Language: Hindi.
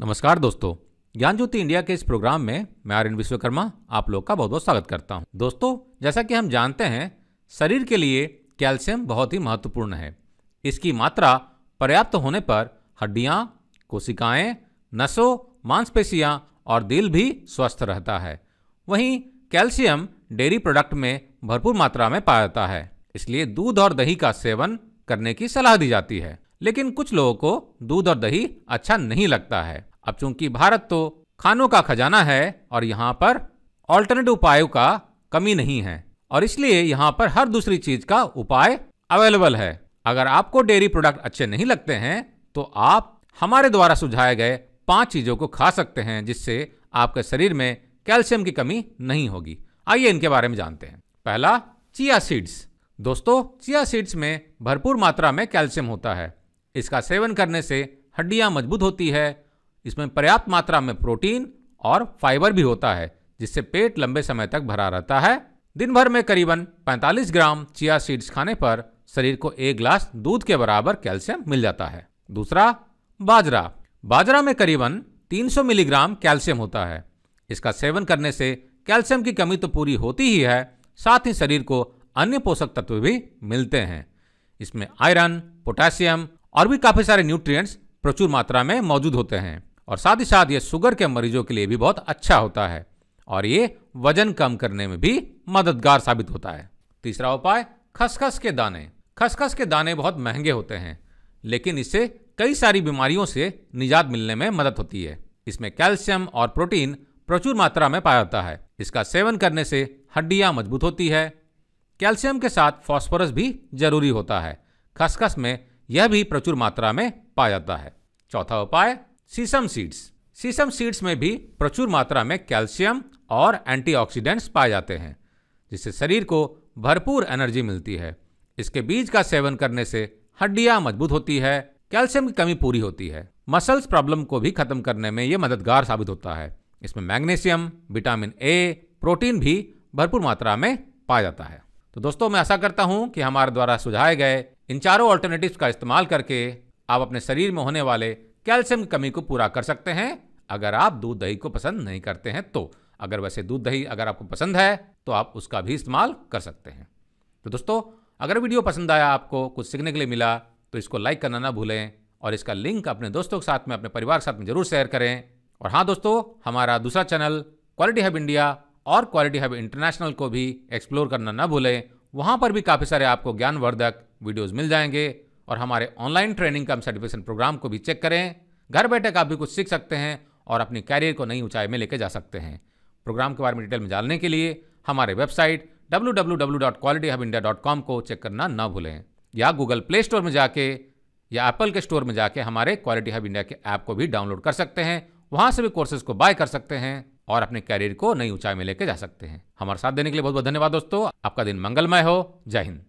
नमस्कार दोस्तों ज्ञान ज्योति इंडिया के इस प्रोग्राम में मैं आर्यन विश्वकर्मा आप लोग का बहुत बहुत स्वागत करता हूं दोस्तों जैसा कि हम जानते हैं शरीर के लिए कैल्शियम बहुत ही महत्वपूर्ण है इसकी मात्रा पर्याप्त होने पर हड्डियाँ कोशिकाएँ नसों मांसपेशियाँ और दिल भी स्वस्थ रहता है वहीं कैल्शियम डेयरी प्रोडक्ट में भरपूर मात्रा में पाया जाता है इसलिए दूध और दही का सेवन करने की सलाह दी जाती है लेकिन कुछ लोगों को दूध और दही अच्छा नहीं लगता है अब चूंकि भारत तो खानों का खजाना है और यहाँ पर ऑल्टरनेट उपायों का कमी नहीं है और इसलिए यहाँ पर हर दूसरी चीज का उपाय अवेलेबल है अगर आपको डेयरी प्रोडक्ट अच्छे नहीं लगते हैं तो आप हमारे द्वारा सुझाए गए पांच चीजों को खा सकते हैं जिससे आपके शरीर में कैल्शियम की कमी नहीं होगी आइए इनके बारे में जानते हैं पहला चिया सीड्स दोस्तों चिया सीड्स में भरपूर मात्रा में कैल्शियम होता है इसका सेवन करने से हड्डियां मजबूत होती है इसमें पर्याप्त मात्रा में प्रोटीन और फाइबर भी होता है जिससे पेट लंबे समय तक भरा रहता है दिन भर में करीबन 45 ग्राम चिया सीड्स खाने पर शरीर को एक ग्लास दूध के बराबर कैल्शियम मिल जाता है दूसरा बाजरा बाजरा में करीबन 300 मिलीग्राम कैल्शियम होता है इसका सेवन करने से कैल्शियम की कमी तो पूरी होती ही है साथ ही शरीर को अन्य पोषक तत्व भी मिलते हैं इसमें आयरन पोटेशियम और भी काफ़ी सारे न्यूट्रिएंट्स प्रचुर मात्रा में मौजूद होते हैं और साथ ही साथ ये शुगर के मरीजों के लिए भी बहुत अच्छा होता है और ये वजन कम करने में भी मददगार साबित होता है तीसरा उपाय खसखस के दाने खसखस के दाने बहुत महंगे होते हैं लेकिन इससे कई सारी बीमारियों से निजात मिलने में मदद होती है इसमें कैल्शियम और प्रोटीन प्रचुर मात्रा में पाया जाता है इसका सेवन करने से हड्डियां मजबूत होती है कैल्शियम के साथ फॉस्फोरस भी जरूरी होता है खसखस में यह भी प्रचुर मात्रा में पाया जाता है चौथा उपाय सीसम सीड्स सीसम सीड्स में भी प्रचुर मात्रा में कैल्शियम और एंटीऑक्सीडेंट्स पाए जाते हैं जिससे शरीर को भरपूर एनर्जी मिलती है इसके बीज का सेवन करने से हड्डियां मजबूत होती है कैल्शियम की कमी पूरी होती है मसल्स प्रॉब्लम को भी खत्म करने में यह मददगार साबित होता है इसमें मैग्नीशियम विटामिन ए प्रोटीन भी भरपूर मात्रा में पाया जाता है तो दोस्तों मैं आशा करता हूँ कि हमारे द्वारा सुझाए गए इन चारों ऑल्टरनेटिव का इस्तेमाल करके आप अपने शरीर में होने वाले कैल्शियम की कमी को पूरा कर सकते हैं अगर आप दूध दही को पसंद नहीं करते हैं तो अगर वैसे दूध दही अगर आपको पसंद है तो आप उसका भी इस्तेमाल कर सकते हैं तो दोस्तों अगर वीडियो पसंद आया आपको कुछ सीखने के लिए मिला तो इसको लाइक करना ना भूलें और इसका लिंक अपने दोस्तों के साथ में अपने परिवार के साथ में जरूर शेयर करें और हाँ दोस्तों हमारा दूसरा चैनल क्वालिटी हब इंडिया और क्वालिटी हब इंटरनेशनल को भी एक्सप्लोर करना ना भूलें वहाँ पर भी काफ़ी सारे आपको ज्ञानवर्धक वीडियोज़ मिल जाएंगे और हमारे online training cum certification programme को भी चेक करें घर बैठे आप भी कुछ सीख सकते हैं और अपनी कैरियर को नई ऊंचाई में लेके जा सकते हैं प्रोग्राम के बारे में डिटेल में जानने के लिए हमारे वेबसाइट डब्ल्यू को चेक करना ना भूलें या गूगल प्ले स्टोर में जाके या एप्पल के स्टोर में जाके हमारे क्वालिटी हब इंडिया के ऐप को भी डाउनलोड कर सकते हैं वहां से भी कोर्सेज को बाय कर सकते हैं और अपने कैरियर को नई ऊंचाई में लेके जा सकते हैं हमारे साथ देने के लिए बहुत बहुत धन्यवाद दोस्तों आपका दिन मंगलमय हो जय हिंद